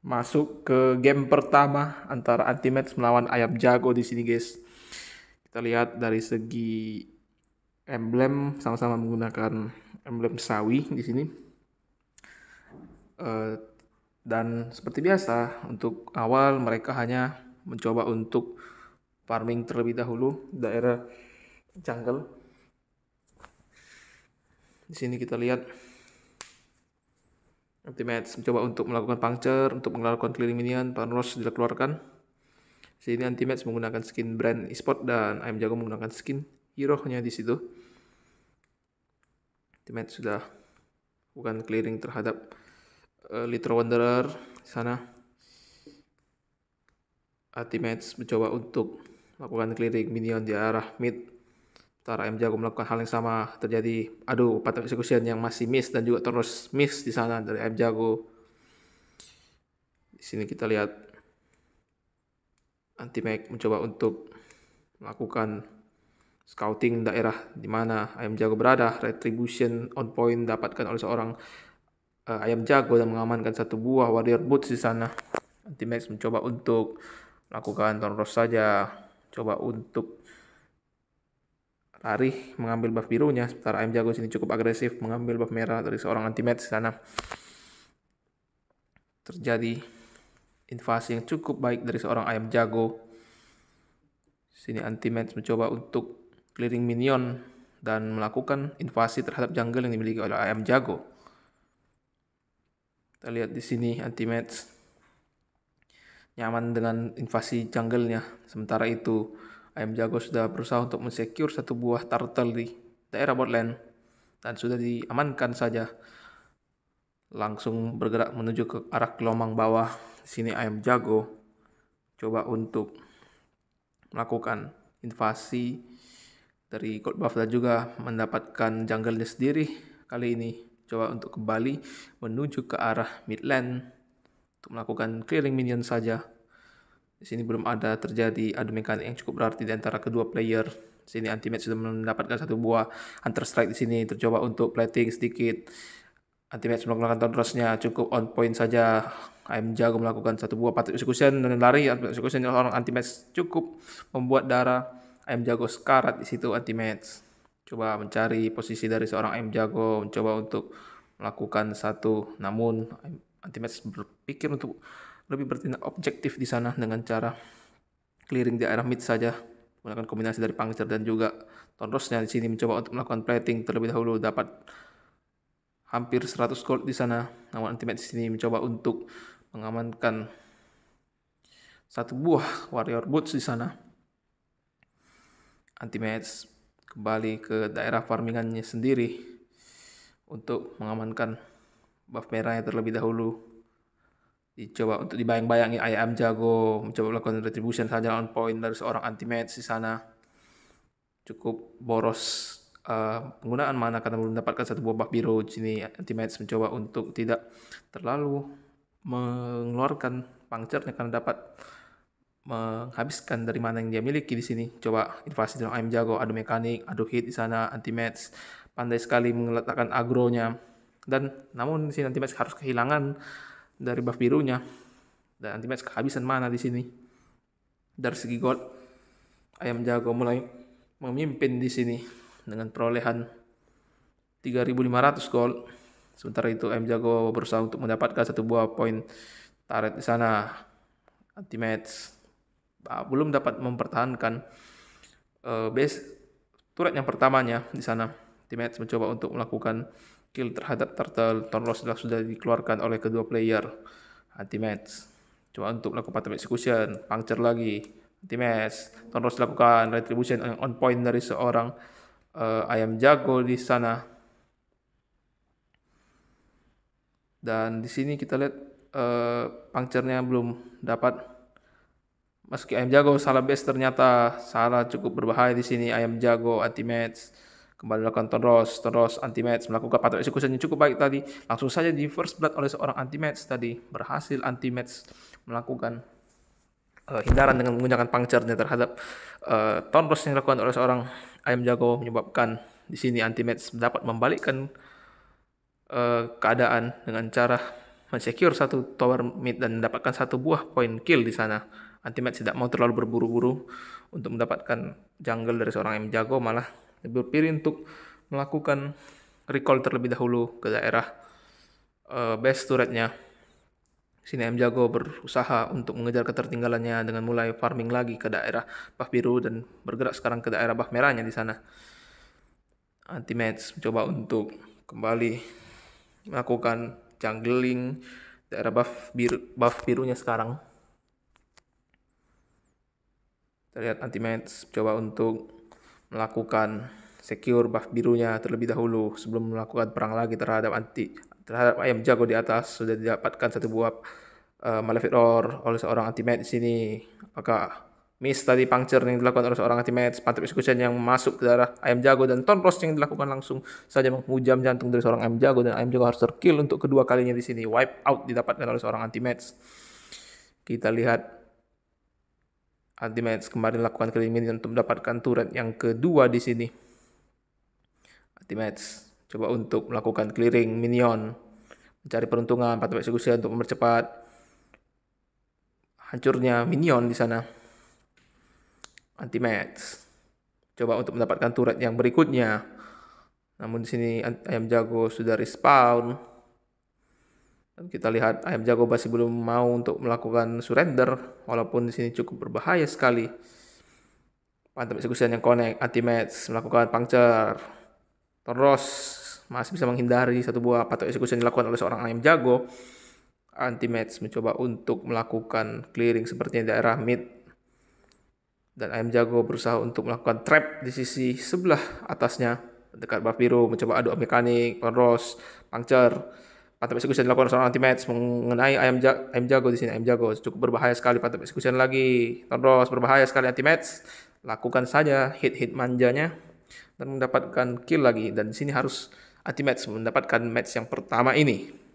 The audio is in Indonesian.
masuk ke game pertama antara Ultimate melawan Ayam Jago di sini guys. Kita lihat dari segi emblem sama-sama menggunakan emblem sawi di sini. Eh, dan seperti biasa untuk awal mereka hanya mencoba untuk farming terlebih dahulu daerah jungle. Di sini kita lihat Ultimates mencoba untuk melakukan puncture untuk mengeluarkan clearing minion Pan Rush dikeluarkan sini Ultimates menggunakan skin brand eSport dan ayam jago menggunakan skin hero nya di situ Ultimate sudah bukan clearing terhadap uh, eh, Little Wanderer di sana Ultimates mencoba untuk melakukan clearing minion di arah mid Tara M Jago melakukan hal yang sama terjadi aduh pattern execution yang masih miss dan juga terus miss di sana dari M Jago di sini kita lihat anti Mac mencoba untuk melakukan scouting daerah di mana ayam jago berada retribution on point dapatkan oleh seorang uh, eh, ayam jago dan mengamankan satu buah warrior boots di sana anti mencoba untuk melakukan turn saja coba untuk Larih mengambil buff birunya, sementara ayam jago sini cukup agresif mengambil buff merah dari seorang anti di sana. Terjadi invasi yang cukup baik dari seorang ayam jago. Sini anti mencoba untuk clearing minion dan melakukan invasi terhadap jungle yang dimiliki oleh ayam jago. Kita lihat di sini anti nyaman dengan invasi jungle-nya. Sementara itu ayam jago sudah berusaha untuk mensecure satu buah turtle di daerah Botland dan sudah diamankan saja. Langsung bergerak menuju ke arah gelombang bawah. Di sini ayam jago coba untuk melakukan invasi dari God Buff dan juga mendapatkan jungle sendiri kali ini coba untuk kembali menuju ke arah midland untuk melakukan clearing minion saja di sini belum ada terjadi adu mekanik yang cukup berarti di antara kedua player. Di sini Ultimate sudah mendapatkan satu buah Hunter Strike di sini tercoba untuk plating sedikit. Ultimate melakukan counter cukup on point saja. AM jago melakukan satu buah patut execution dan lari execution orang anti match cukup membuat darah AM jago sekarat di situ anti Coba mencari posisi dari seorang AM jago mencoba untuk melakukan satu namun anti berpikir untuk lebih bertindak objektif di sana dengan cara clearing di area mid saja menggunakan kombinasi dari Pangcer dan juga Tonrosnya di sini mencoba untuk melakukan plating terlebih dahulu dapat hampir 100 gold di sana namun ultimate di sini mencoba untuk mengamankan satu buah warrior boots di sana ultimate kembali ke daerah farmingannya sendiri untuk mengamankan buff merahnya terlebih dahulu dicoba untuk dibayang-bayangi I am jago mencoba melakukan retribution saja on point dari seorang anti match di sana cukup boros uh, penggunaan mana karena belum mendapatkan satu buah buff biru di sini anti match mencoba untuk tidak terlalu mengeluarkan pangcernya karena dapat menghabiskan dari mana yang dia miliki di sini. Coba invasi dari ayam jago, adu mekanik, adu hit di sana, anti match pandai sekali meletakkan agronya. Dan namun di sini anti match harus kehilangan dari buff birunya dan anti match kehabisan mana di sini dari segi gold ayam jago mulai memimpin di sini dengan perolehan 3.500 gold sementara itu ayam jago berusaha untuk mendapatkan satu buah poin tarik di sana anti match ah, belum dapat mempertahankan uh, base turret yang pertamanya di sana anti mencoba untuk melakukan kill terhadap turtle, loss sudah, sudah dikeluarkan oleh kedua player. Anti-match. Coba untuk melakukan pattern execution, puncture lagi. Anti-match. loss dilakukan retribution yang on point dari seorang uh, ayam jago di sana. Dan di sini kita lihat uh, puncture-nya belum dapat meski ayam jago salah base ternyata salah cukup berbahaya di sini ayam jago anti match Kembali lakukan terus, terus anti-match, melakukan patroli eksekusi yang cukup baik tadi. Langsung saja di first blood oleh seorang anti-match tadi. Berhasil anti-match melakukan uh, hindaran dengan menggunakan pangcernya terhadap uh, yang dilakukan oleh seorang ayam jago menyebabkan di sini anti-match dapat membalikkan uh, keadaan dengan cara mensecure satu tower mid dan mendapatkan satu buah point kill di sana. match tidak mau terlalu berburu-buru untuk mendapatkan jungle dari seorang yang jago malah berpikir untuk melakukan recall terlebih dahulu ke daerah uh, base turretnya. Sini M Jago berusaha untuk mengejar ketertinggalannya dengan mulai farming lagi ke daerah buff biru dan bergerak sekarang ke daerah buff merahnya di sana. Anti match mencoba untuk kembali melakukan jungling daerah buff biru buff birunya sekarang. Terlihat anti match mencoba untuk melakukan secure buff birunya terlebih dahulu sebelum melakukan perang lagi terhadap anti terhadap ayam jago di atas sudah didapatkan satu buah uh, eh, malefic roar oleh seorang anti mage di sini apakah miss tadi puncture yang dilakukan oleh seorang anti mage mantap execution yang masuk ke darah ayam jago dan ton roast yang dilakukan langsung saja menghujam jantung dari seorang ayam jago dan ayam jago harus terkill untuk kedua kalinya di sini wipe out didapatkan oleh seorang anti mage kita lihat anti kemarin lakukan kali ini untuk mendapatkan turret yang kedua di sini. Anti coba untuk melakukan clearing minion, mencari peruntungan, patung eksekusi untuk mempercepat hancurnya minion di sana. Anti coba untuk mendapatkan turret yang berikutnya. Namun di sini eh, ayam jago sudah respawn kita lihat ayam jago masih belum mau untuk melakukan surrender walaupun di sini cukup berbahaya sekali pantai eksekusian yang connect anti match melakukan puncher terus masih bisa menghindari satu buah patok eksekusi yang dilakukan oleh seorang ayam jago anti match mencoba untuk melakukan clearing sepertinya di daerah mid dan ayam jago berusaha untuk melakukan trap di sisi sebelah atasnya dekat buff biru mencoba adu mekanik terus puncher patah eksekusi yang dilakukan seorang anti match mengenai ayam jago, ayam jago di sini ayam jago cukup berbahaya sekali patut eksekusi lagi. Terus berbahaya sekali anti match. Lakukan saja hit hit manjanya dan mendapatkan kill lagi dan di sini harus anti match mendapatkan match yang pertama ini.